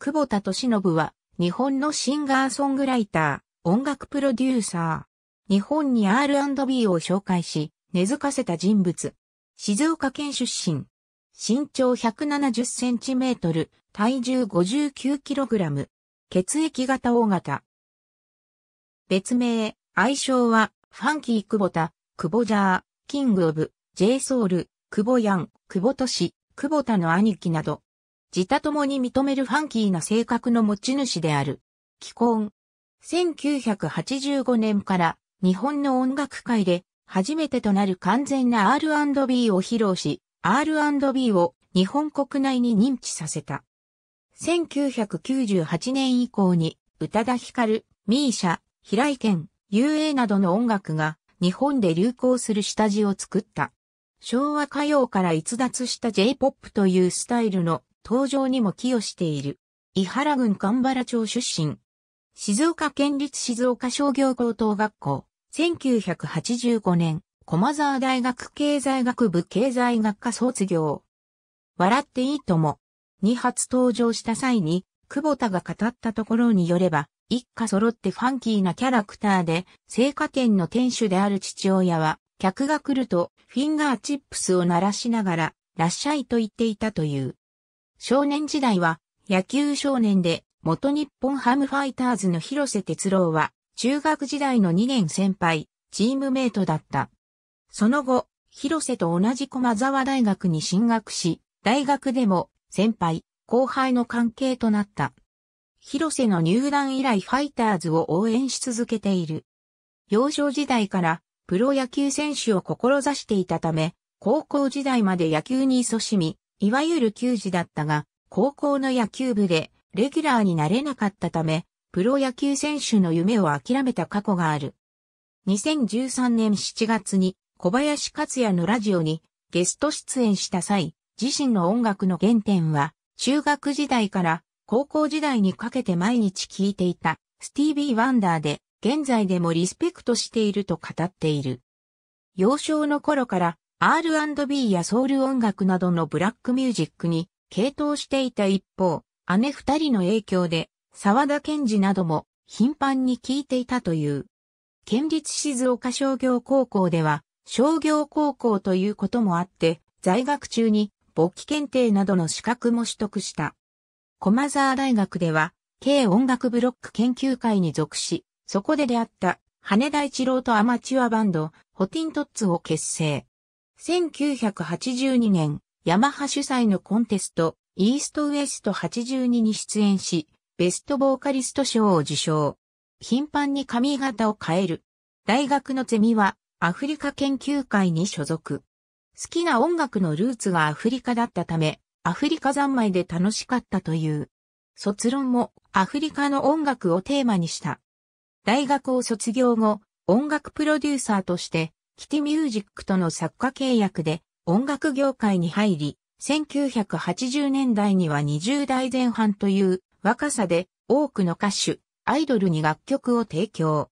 久保田敏信は、日本のシンガーソングライター、音楽プロデューサー。日本に R&B を紹介し、根付かせた人物。静岡県出身。身長170センチメートル、体重59キログラム。血液型 O 型。別名、愛称は、ファンキー久保田、久保ジャー、キングオブ、ジェイソウル、久保ヤン、久保都市、久保田の兄貴など、自他ともに認めるファンキーな性格の持ち主である。既婚。1985年から日本の音楽界で初めてとなる完全な R&B を披露し、R&B を日本国内に認知させた。1998年以降に宇多田ヒカル、ミーシャ、平井健、UA などの音楽が日本で流行する下地を作った。昭和歌謡から逸脱した J-POP というスタイルの登場にも寄与している。伊原郡神原町出身。静岡県立静岡商業高等学校。1985年、駒沢大学経済学部経済学科卒業。笑っていいとも。2発登場した際に、久保田が語ったところによれば、一家揃ってファンキーなキャラクターで、青果店の店主である父親は、客が来ると、フィンガーチップスを鳴らしながら、らっしゃいと言っていたという。少年時代は野球少年で元日本ハムファイターズの広瀬哲郎は中学時代の2年先輩、チームメイトだった。その後、広瀬と同じ駒沢大学に進学し、大学でも先輩、後輩の関係となった。広瀬の入団以来ファイターズを応援し続けている。幼少時代からプロ野球選手を志していたため、高校時代まで野球に勤しみ、いわゆる球児だったが、高校の野球部でレギュラーになれなかったため、プロ野球選手の夢を諦めた過去がある。2013年7月に小林克也のラジオにゲスト出演した際、自身の音楽の原点は、中学時代から高校時代にかけて毎日聴いていたスティービー・ワンダーで、現在でもリスペクトしていると語っている。幼少の頃から R&B やソウル音楽などのブラックミュージックに傾倒していた一方、姉二人の影響で、沢田賢治なども頻繁に聴いていたという。県立静岡商業高校では、商業高校ということもあって、在学中に簿記検定などの資格も取得した。駒沢大学では、軽音楽ブロック研究会に属し、そこで出会った、羽田一郎とアマチュアバンド、ホティントッツを結成。1982年、ヤマハ主催のコンテスト、イーストウエスト82に出演し、ベストボーカリスト賞を受賞。頻繁に髪型を変える。大学のゼミは、アフリカ研究会に所属。好きな音楽のルーツがアフリカだったため、アフリカ三昧で楽しかったという。卒論もアフリカの音楽をテーマにした。大学を卒業後、音楽プロデューサーとしてキティミュージックとの作家契約で音楽業界に入り、1980年代には20代前半という若さで多くの歌手、アイドルに楽曲を提供。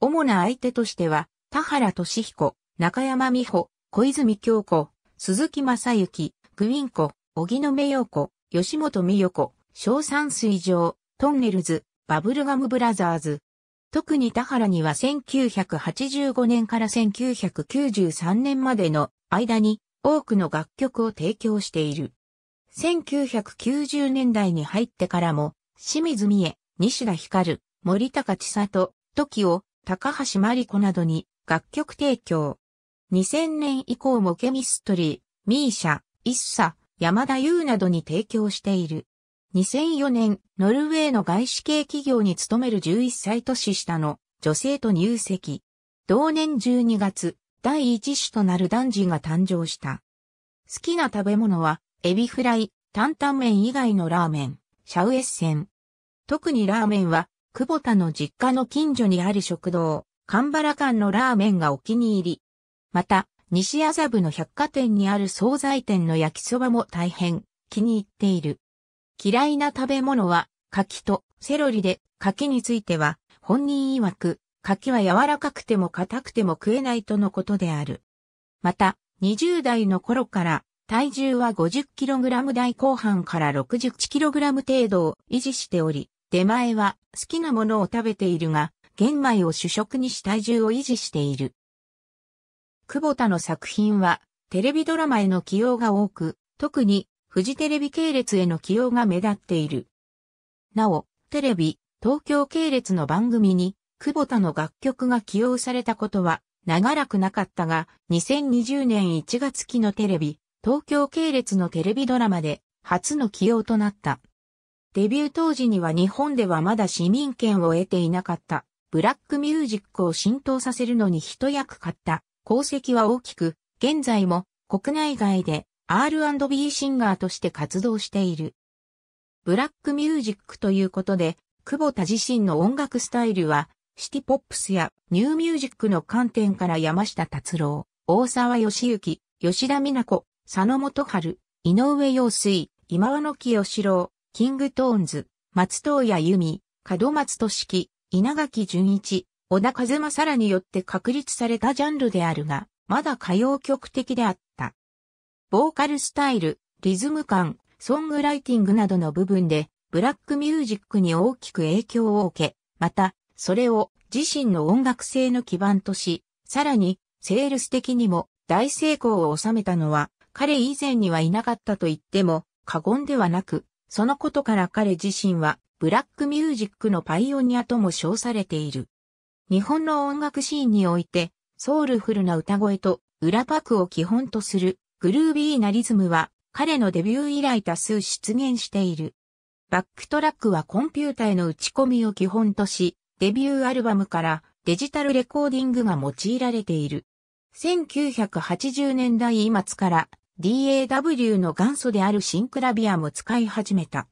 主な相手としては、田原俊彦、中山美穂、小泉京子、鈴木正幸、グインコ、荻野目洋子、吉本美代子、小山水上、トンネルズ、バブルガムブラザーズ、特に田原には1985年から1993年までの間に多くの楽曲を提供している。1990年代に入ってからも、清水美恵、西田光、森高千里、時を、高橋真理子などに楽曲提供。2000年以降もケミストリー、ミーシャ、イッサ、山田優などに提供している。2004年、ノルウェーの外資系企業に勤める11歳年下の女性と入籍。同年12月、第一種となる男児が誕生した。好きな食べ物は、エビフライ、担々麺以外のラーメン、シャウエッセン。特にラーメンは、久保田の実家の近所にある食堂、カンバラ館のラーメンがお気に入り。また、西麻布の百貨店にある惣菜店の焼きそばも大変気に入っている。嫌いな食べ物は、柿とセロリで、柿については、本人曰く、柿は柔らかくても硬くても食えないとのことである。また、20代の頃から、体重は 50kg 台後半から 61kg 程度を維持しており、出前は好きなものを食べているが、玄米を主食にし体重を維持している。久保田の作品は、テレビドラマへの起用が多く、特にフジテレビ系列への起用が目立っている。なお、テレビ、東京系列の番組に、久保田の楽曲が起用されたことは、長らくなかったが、2020年1月期のテレビ、東京系列のテレビドラマで、初の起用となった。デビュー当時には日本ではまだ市民権を得ていなかった、ブラックミュージックを浸透させるのに一役買った、功績は大きく、現在も国内外で R&B シンガーとして活動している。ブラックミュージックということで、久保田自身の音楽スタイルは、シティポップスやニューミュージックの観点から山下達郎、大沢義行、吉田美奈子、佐野元春、井上陽水、今和野木義郎、キングトーンズ、松任谷由実、門松俊樹、稲垣淳一、小田和正らによって確立されたジャンルであるが、まだ歌謡曲的であった。ボーカルスタイル、リズム感、ソングライティングなどの部分で、ブラックミュージックに大きく影響を受け、また、それを自身の音楽性の基盤とし、さらに、セールス的にも大成功を収めたのは、彼以前にはいなかったと言っても過言ではなく、そのことから彼自身は、ブラックミュージックのパイオニアとも称されている。日本の音楽シーンにおいて、ソウルフルな歌声と裏パクを基本とするグルービーなリズムは彼のデビュー以来多数出現している。バックトラックはコンピュータへの打ち込みを基本とし、デビューアルバムからデジタルレコーディングが用いられている。1980年代末から DAW の元祖であるシンクラビアも使い始めた。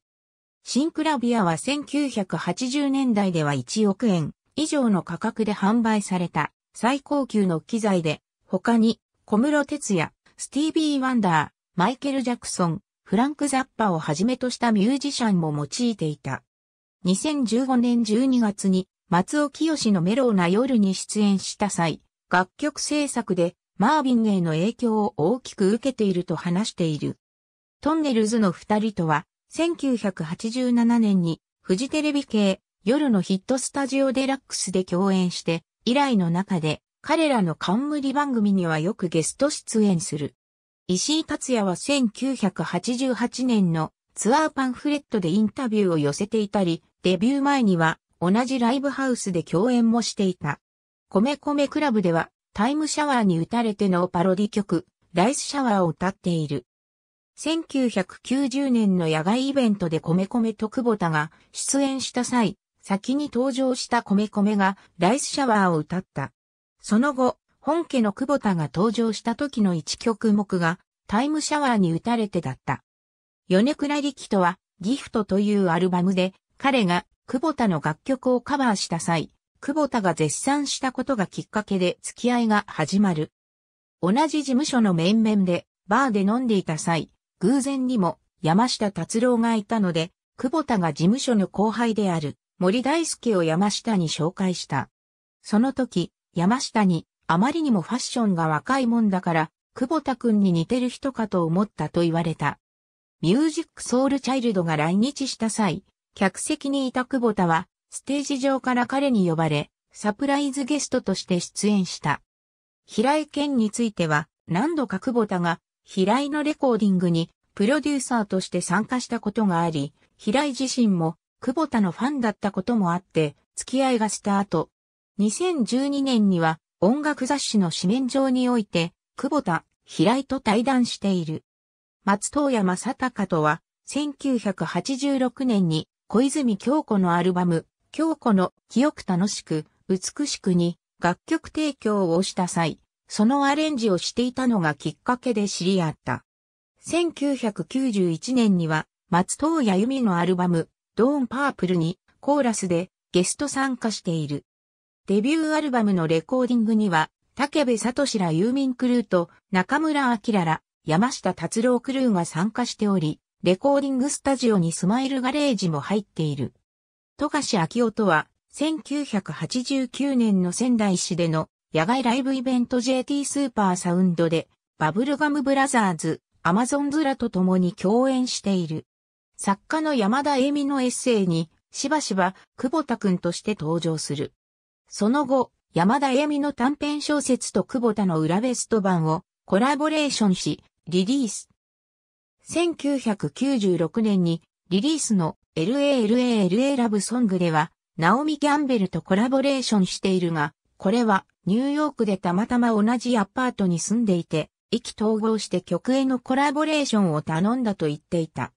シンクラビアは1980年代では1億円以上の価格で販売された最高級の機材で、他に小室哲也、スティービー・ワンダー、マイケル・ジャクソン、フランク・ザッパをはじめとしたミュージシャンも用いていた。2015年12月に松尾清のメローな夜に出演した際、楽曲制作でマービンへの影響を大きく受けていると話している。トンネルズの二人とは、1987年にフジテレビ系夜のヒットスタジオデラックスで共演して、以来の中で彼らの冠番組にはよくゲスト出演する。石井達也は1988年のツアーパンフレットでインタビューを寄せていたり、デビュー前には同じライブハウスで共演もしていた。米米クラブではタイムシャワーに打たれてのパロディ曲、ライスシャワーを歌っている。1990年の野外イベントで米米と久保タが出演した際、先に登場した米米がライスシャワーを歌った。その後、本家の久保田が登場した時の一曲目が、タイムシャワーに打たれてだった。米倉力とは、ギフトというアルバムで、彼が久保田の楽曲をカバーした際、久保田が絶賛したことがきっかけで付き合いが始まる。同じ事務所の面々で、バーで飲んでいた際、偶然にも山下達郎がいたので、久保田が事務所の後輩である森大輔を山下に紹介した。その時、山下に、あまりにもファッションが若いもんだから、久保田くんに似てる人かと思ったと言われた。ミュージックソウルチャイルドが来日した際、客席にいた久保田は、ステージ上から彼に呼ばれ、サプライズゲストとして出演した。平井健については、何度か久保田が、平井のレコーディングに、プロデューサーとして参加したことがあり、平井自身も、久保田のファンだったこともあって、付き合いがした後、2012年には音楽雑誌の紙面上において、久保田、平井と対談している。松藤谷正隆とは、1986年に小泉京子のアルバム、京子の清く楽しく、美しくに楽曲提供をした際、そのアレンジをしていたのがきっかけで知り合った。1991年には、松藤谷由美のアルバム、ドーンパープルにコーラスでゲスト参加している。デビューアルバムのレコーディングには、竹部里志らユーミンクルーと中村明ら山下達郎クルーが参加しており、レコーディングスタジオにスマイルガレージも入っている。富樫明夫とは、1989年の仙台市での野外ライブイベント JT スーパーサウンドで、バブルガムブラザーズ、アマゾンズらと共に共演している。作家の山田恵美のエッセイに、しばしば、久保田くんとして登場する。その後、山田恵美の短編小説と久保田の裏ベスト版をコラボレーションし、リリース。1996年にリリースの LALALA ラブソングでは、ナオミ・ギャンベルとコラボレーションしているが、これはニューヨークでたまたま同じアパートに住んでいて、意気統合して曲へのコラボレーションを頼んだと言っていた。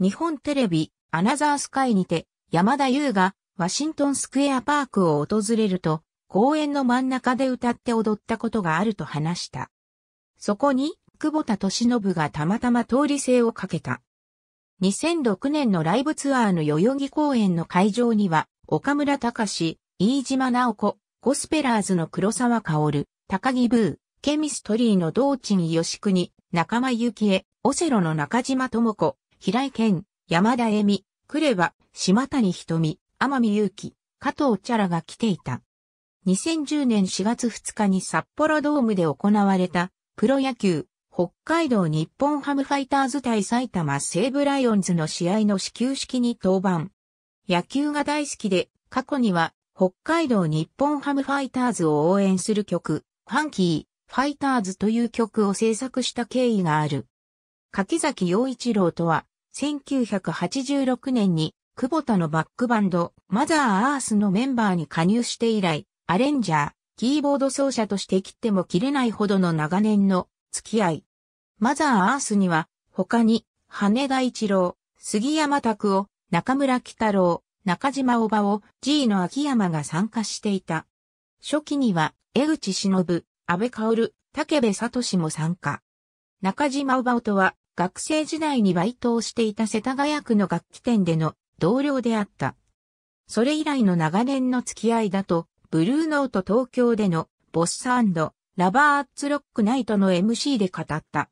日本テレビ、アナザースカイにて、山田優がワシントンスクエアパークを訪れると、公園の真ん中で歌って踊ったことがあると話した。そこに、久保田敏信がたまたま通り声をかけた。2006年のライブツアーの代々木公園の会場には、岡村隆史、飯島直子、ゴスペラーズの黒沢薫、高木ブー、ケミストリーの道珍義国、仲間幸恵、オセロの中島智子、平井健、山田恵美、クレバ、島谷瞳、天海祐希、加藤茶らが来ていた。2010年4月2日に札幌ドームで行われたプロ野球北海道日本ハムファイターズ対埼玉西武ライオンズの試合の始球式に登板。野球が大好きで過去には北海道日本ハムファイターズを応援する曲ファンキー、ファイターズという曲を制作した経緯がある。柿崎陽一郎とは1986年に久保田のバックバンド、マザーアースのメンバーに加入して以来、アレンジャー、キーボード奏者として切っても切れないほどの長年の付き合い。マザーアースには、他に、羽田一郎、杉山拓夫、中村北郎、中島おばを G の秋山が参加していた。初期には、江口忍、安倍薫、竹部聡も参加。中島ばおとは、学生時代にバイトをしていた世田谷区の楽器店での同僚であった。それ以来の長年の付き合いだと、ブルーノート東京でのボッサンド、ラバーアッツロックナイトの MC で語った。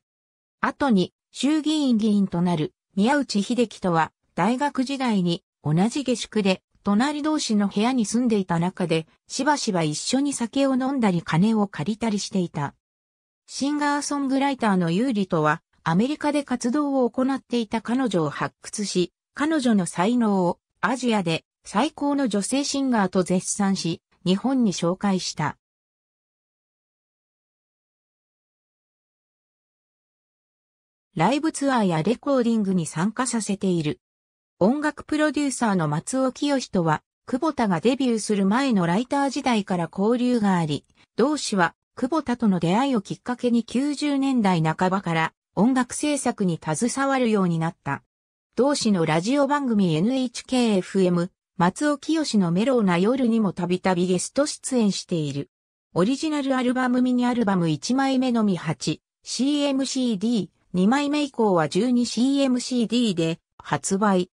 後に衆議院議員となる宮内秀樹とは大学時代に同じ下宿で隣同士の部屋に住んでいた中でしばしば一緒に酒を飲んだり金を借りたりしていた。シンガーソングライターの有利とはアメリカで活動を行っていた彼女を発掘し彼女の才能をアジアで最高の女性シンガーと絶賛し、日本に紹介した。ライブツアーやレコーディングに参加させている。音楽プロデューサーの松尾清人は、久保田がデビューする前のライター時代から交流があり、同氏は久保田との出会いをきっかけに90年代半ばから音楽制作に携わるようになった。同市のラジオ番組 NHKFM、松尾清のメローな夜にもたびたびゲスト出演している。オリジナルアルバムミニアルバム1枚目のみ 8CMCD、2枚目以降は 12CMCD で発売。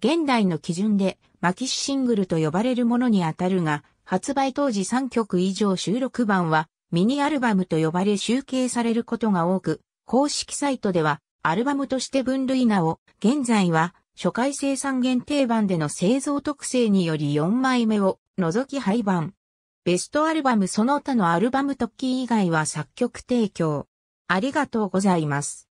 現代の基準で、マキシシングルと呼ばれるものにあたるが、発売当時3曲以上収録版は、ミニアルバムと呼ばれ集計されることが多く、公式サイトでは、アルバムとして分類なお、現在は初回生産限定版での製造特性により4枚目を除き廃盤。ベストアルバムその他のアルバム特記以外は作曲提供。ありがとうございます。